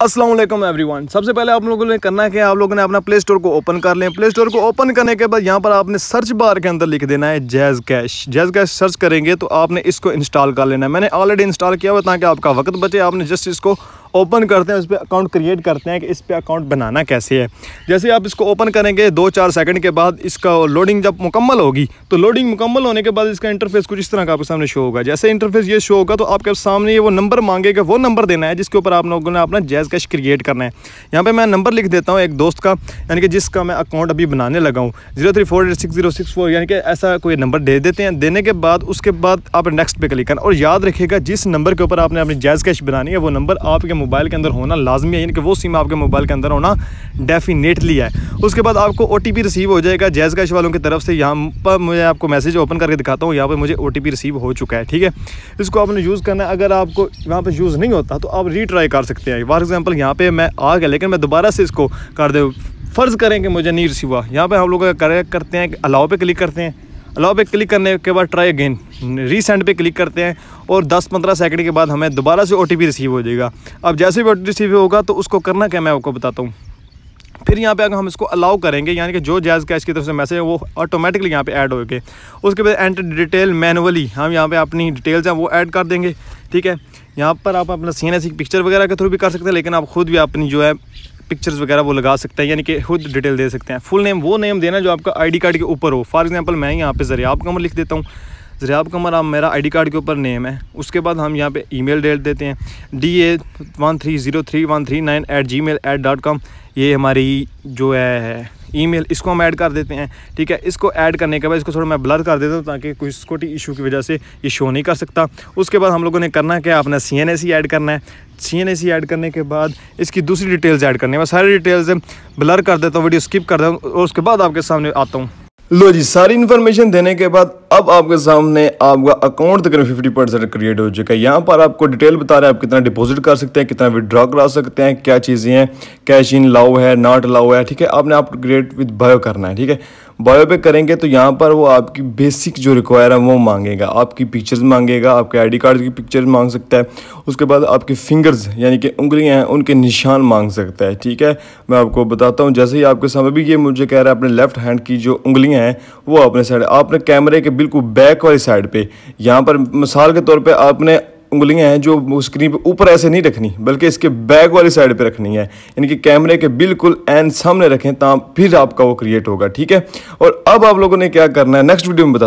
Aslam everyone सबसे पहले आप लोगों ने करना क्या आप लोगों ने अपना प्ले स्टोर को ओपन कर लें प्ले स्टोर को ओपन करने के बाद यहाँ पर आपने सर्च बार के अंदर लिख देना है JazzCash JazzCash search करेंगे तो आपने इसको इंस्टॉल कर लेना है मैंने ऑलरेडी इंस्टॉल किया हुआ ताकि आपका वक्त बचे आपने जस्ट इसको ओपन करते हैं उस पर अकाउंट क्रिएट करते हैं कि इस पर अकाउंट बनाना कैसे है जैसे आप इसको ओपन करेंगे दो चार सेकंड के बाद इसका लोडिंग जब मुकम्मल होगी तो लोडिंग मुकम्मल होने के बाद इसका इंटरफेस कुछ इस तरह का आपके सामने शो होगा जैसे इंटरफेस ये शो होगा तो आपके सामने ये वो नंबर मांगेगा वो नंबर देना है जिसके ऊपर आप लोगों ने अपना जैज़ कैश क्रिएट करना है यहाँ पर मैं नंबर लिख देता हूँ एक दोस्त का यानी कि जिसका मैं अकाउंट अभी बनाने लगा हूँ zero three four six zero six four यानी कि ऐसा कोई नंबर दे देते हैं देने के बाद उसके बाद आप नेक्स्ट पे क्लिक करना और याद रखेगा जिस नंबर के ऊपर आपने अपनी जैज़ कैश बनानी है वो नंबर आपके मोबाइल के अंदर होना लाजमी है यानी कि वो सिम आपके मोबाइल के अंदर होना डेफिनेटली है उसके बाद आपको ओ रिसीव हो जाएगा जैज़ कैश वालों की तरफ से यहाँ पर मैं आपको मैसेज ओपन करके दिखाता हूँ यहाँ पर मुझे ओ रिसीव हो चुका है ठीक है इसको आपने यूज़ करना है अगर आपको यहाँ पर यूज़ नहीं होता तो आप रीट्राई कर सकते हैं फॉर एग्जाम्पल यहाँ पर मैं आ गया लेकिन मैं दोबारा से इसको कर दे फ़र्ज़ करें कि मुझे नहीं रिसीव हुआ यहाँ पर हम लोग करते हैं अलाव पर क्लिक करते हैं अलाउ पे क्लिक करने के बाद ट्राई अगेन रीसेंड पे क्लिक करते हैं और 10-15 सेकंड के बाद हमें दोबारा से ओ रिसीव हो जाएगा अब जैसे भी ओ रिसीव होगा तो उसको करना क्या मैं आपको बताता हूँ फिर यहाँ पे अगर हम इसको अलाउ करेंगे यानी कि जो जैज़ कैश की तरफ से मैसेज है वो ऑटोमेटिकली यहाँ पे ऐड हो गए उसके बाद एंटर डिटेल मैनुअली हम यहाँ पे अपनी डिटेल्स हैं वो ऐड कर देंगे ठीक है यहाँ पर आप अपना सी पिक्चर वगैरह के थ्रू भी कर सकते हैं लेकिन आप खुद भी अपनी जो है पिक्चर्स वगैरह वो लगा सकते हैं यानी कि खुद डिटेल दे सकते हैं फुल नेम वो नेम देना जो आपका आईडी कार्ड के ऊपर हो फॉर एग्जांपल मैं यहाँ पे जरियाब कमर लिख देता हूँ जरियाब कमर आप मेरा आईडी कार्ड के ऊपर नेम है उसके बाद हम यहाँ पे ईमेल डेट देते हैं D A one three zero three one three nine at Gmail at dot com ये हमारी जो है ईमेल इसको हम ऐड कर देते हैं ठीक है इसको ऐड करने के बाद इसको थोड़ा मैं ब्लर कर देता हूँ ताकि कोई सिक्योरिटी इशू की वजह से ये शो नहीं कर सकता उसके बाद हम लोगों ने करना क्या अपना सी एन ऐड करना है सी एन ऐड करने के बाद इसकी दूसरी डिटेल्स ऐड करनी है मैं सारी डिटेल्स ब्लर कर देता हूँ वीडियो स्किप कर देता हूँ और उसके बाद आपके सामने आता हूँ लो जी सारी इन्फॉर्मेशन देने के बाद अब आपके सामने आपका अकाउंट तकरीबन फिफ्टी परसेंट क्रिएट हो चुका है यहाँ पर आपको डिटेल बता रहा है आप कितना डिपॉजिट कर सकते हैं कितना विदड्रॉ करा सकते हैं क्या चीज़ें हैं कैश इन लाओ है नॉट लाओ है ठीक है आपने आप क्रिएट विद बायो करना है ठीक है बायो पे करेंगे तो यहाँ पर वो आपकी बेसिक जो रिक्वायर है वो मांगेगा आपकी पिक्चर्स मांगेगा आपके आईडी कार्ड की पिक्चर्स मांग सकता है उसके बाद आपके फिंगर्स यानी कि उंगलियाँ हैं उनके निशान मांग सकता है ठीक है मैं आपको बताता हूँ जैसे ही आपके सामने भी ये मुझे कह रहा है अपने लेफ्ट हैंड की जो उंगलियाँ हैं वो अपने साइड आपने कैमरे के बिल्कुल बैक वाली साइड पर यहाँ पर मिसाल के तौर पर आपने उंगलियां हैं जो स्क्रीन पे ऊपर ऐसे नहीं रखनी बल्कि इसके बैक वाली साइड पे रखनी है यानी कि कैमरे के बिल्कुल एन सामने रखें तब फिर आपका वो क्रिएट होगा ठीक है और अब आप लोगों ने क्या करना है नेक्स्ट वीडियो में बता